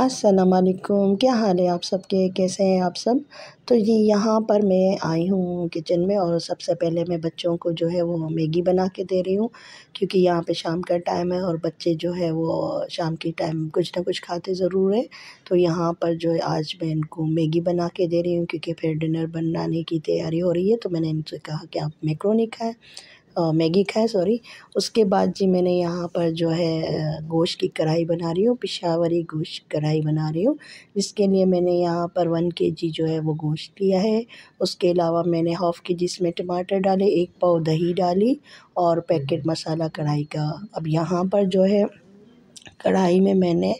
असलकुम क्या हाल है आप सबके कैसे हैं आप सब तो ये यहाँ पर मैं आई हूँ किचन में और सबसे पहले मैं बच्चों को जो है वो मैगी बना के दे रही हूँ क्योंकि यहाँ पे शाम का टाइम है और बच्चे जो है वो शाम के टाइम कुछ ना कुछ खाते ज़रूर हैं तो यहाँ पर जो है आज मैं इनको मैगी बना के दे रही हूँ क्योंकि फिर डिनर बनाने की तैयारी हो रही है तो मैंने इनसे कहा कि आप मेक्रोनी खाएँ मैगी का है सॉरी उसके बाद जी मैंने यहाँ पर जो है गोश्त की कढ़ाई बना रही हूँ पिशावरी गोश्त कढ़ाई बना रही हूँ जिसके लिए मैंने यहाँ पर वन के जी जो है वो गोश्त लिया है उसके अलावा मैंने हाफ़ के जी इसमें टमाटर डाले एक पाव दही डाली और पैकेट हम्म। मसाला कढ़ाई का अब यहाँ पर जो है कढ़ाई में मैंने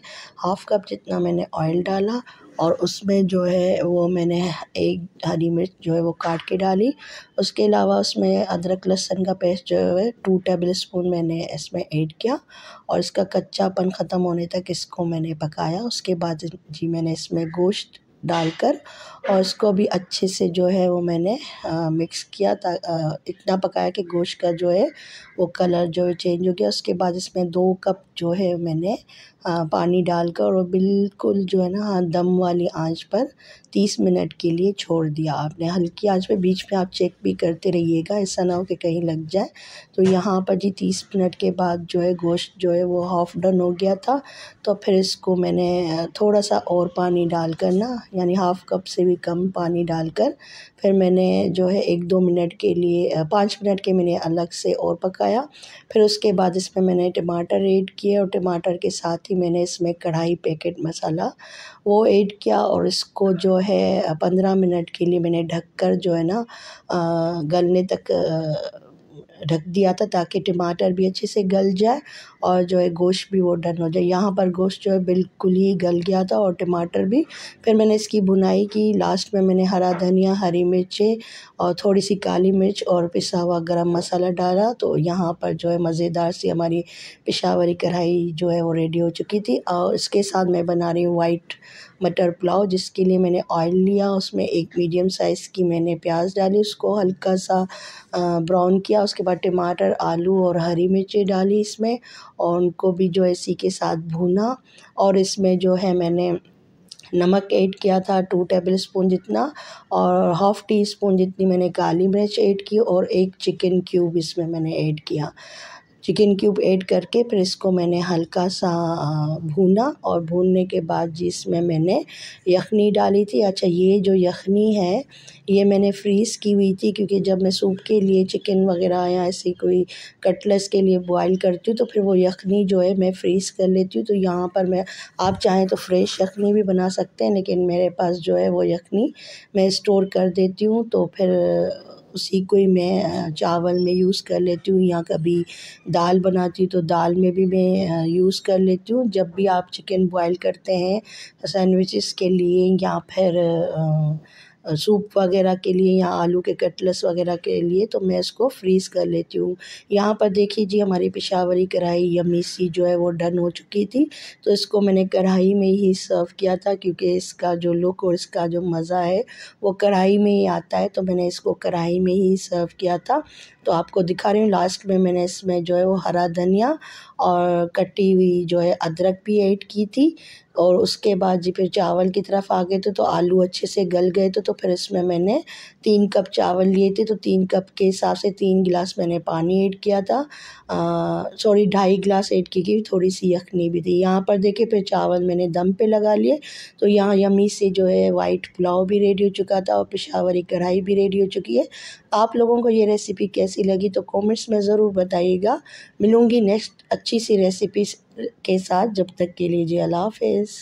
हाफ़ कप जितना मैंने ऑयल डाला और उसमें जो है वो मैंने एक हरी मिर्च जो है वो काट के डाली उसके अलावा उसमें अदरक लहसुन का पेस्ट जो है टू टेबल स्पून मैंने इसमें ऐड किया और इसका कच्चापन ख़त्म होने तक इसको मैंने पकाया उसके बाद जी मैंने इसमें गोश्त डालकर और उसको भी अच्छे से जो है वो मैंने मिक्स किया था इतना पकाया कि गोश्त का जो है वो कलर जो है चेंज हो गया उसके बाद इसमें दो कप जो है मैंने पानी डालकर और बिल्कुल जो है ना हाँ दम वाली आंच पर तीस मिनट के लिए छोड़ दिया आपने हल्की आंच पे बीच में आप चेक भी करते रहिएगा ऐसा ना हो कि कहीं लग जाए तो यहाँ पर जी तीस मिनट के बाद जो है गोश्त जो है वो हाफ डन हो गया था तो फिर इसको मैंने थोड़ा सा और पानी डालकर ना यानी हाफ़ कप से भी कम पानी डालकर फिर मैंने जो है एक दो मिनट के लिए पाँच मिनट के मैंने अलग से और पकाया फिर उसके बाद इसमें मैंने टमाटर ऐड किए और टमाटर के साथ ही मैंने इसमें कढ़ाई पैकेट मसाला वो ऐड किया और इसको जो है पंद्रह मिनट के लिए मैंने ढक कर जो है ना गलने तक ढक दिया था ताकि टमाटर भी अच्छे से गल जाए और जो है गोश्त भी वो डन हो जाए यहाँ पर गोश्त जो है बिल्कुल ही गल गया था और टमाटर भी फिर मैंने इसकी बुनाई की लास्ट में मैंने हरा धनिया हरी मिर्चें और थोड़ी सी काली मिर्च और पिसा हुआ गर्म मसाला डाला तो यहाँ पर जो है मज़ेदार सी हमारी पिशावरी कढ़ाई जो है वो रेडी हो चुकी थी और इसके साथ मैं बना रही हूँ वाइट मटर पुलाव जिसके लिए मैंने ऑयल लिया उसमें एक मीडियम साइज़ की मैंने प्याज डाली उसको हल्का सा ब्राउन किया डाला उसके बाद टमाटर आलू और हरी मिर्ची डाली इसमें और उनको भी जो है इसी के साथ भुना और इसमें जो है मैंने नमक ऐड किया था टू टेबल स्पून जितना और हाफ़ टी स्पून जितनी मैंने काली मिर्च ऐड की और एक चिकन क्यूब इसमें मैंने ऐड किया चिकन क्यूब ऐड करके फिर इसको मैंने हल्का सा भूना और भूनने के बाद जिसमें मैंने यखनी डाली थी अच्छा ये जो यखनी है ये मैंने फ्रीज़ की हुई थी क्योंकि जब मैं सूप के लिए चिकन वगैरह या ऐसी कोई कटलेस के लिए बॉयल करती हूँ तो फिर वो यखनी जो है मैं फ्रीज़ कर लेती हूँ तो यहाँ पर मैं आप चाहें तो फ्रेश यखनी भी बना सकते हैं लेकिन मेरे पास जो है वो यखनी मैं स्टोर कर देती हूँ तो फिर उसी को ही मैं चावल में यूज़ कर लेती हूँ या कभी दाल बनाती हूँ तो दाल में भी मैं यूज़ कर लेती हूँ जब भी आप चिकन बॉयल करते हैं सैंडविचेस के लिए या फिर सूप वगैरह के लिए या आलू के कटलस वगैरह के लिए तो मैं इसको फ्रीज़ कर लेती हूँ यहाँ पर देखिए जी हमारी पिशावरी कढ़ाई यमी सी जो है वो डन हो चुकी थी तो इसको मैंने कढ़ाई में ही सर्व किया था क्योंकि इसका जो लुक और इसका जो मज़ा है वो कढ़ाई में ही आता है तो मैंने इसको कढ़ाई में ही सर्व किया था तो आपको दिखा रही हूँ लास्ट में मैंने इसमें जो है वो हरा धनिया और कटी हुई जो है अदरक भी ऐड की थी और उसके बाद जी फिर चावल की तरफ आ गए थे तो आलू अच्छे से गल गए थे तो फिर इसमें मैंने तीन कप चावल लिए थे तो तीन कप के हिसाब से तीन गिलास मैंने पानी ऐड किया था सॉरी ढाई गिलास ऐड की गई थोड़ी सी यखनी भी थी यहाँ पर देखे फिर चावल मैंने दम पे लगा लिए तो यहाँ यमी से जो है वाइट पुलाव भी रेडी हो चुका था और पिशावरी कढ़ाई भी रेडी हो चुकी है आप लोगों को ये रेसिपी कैसी लगी तो कॉमेंट्स में ज़रूर बताइएगा मिलूँगी नेक्स्ट अच्छी सी रेसिपीज़ के साथ जब तक के जी अल्लाह हाफिज़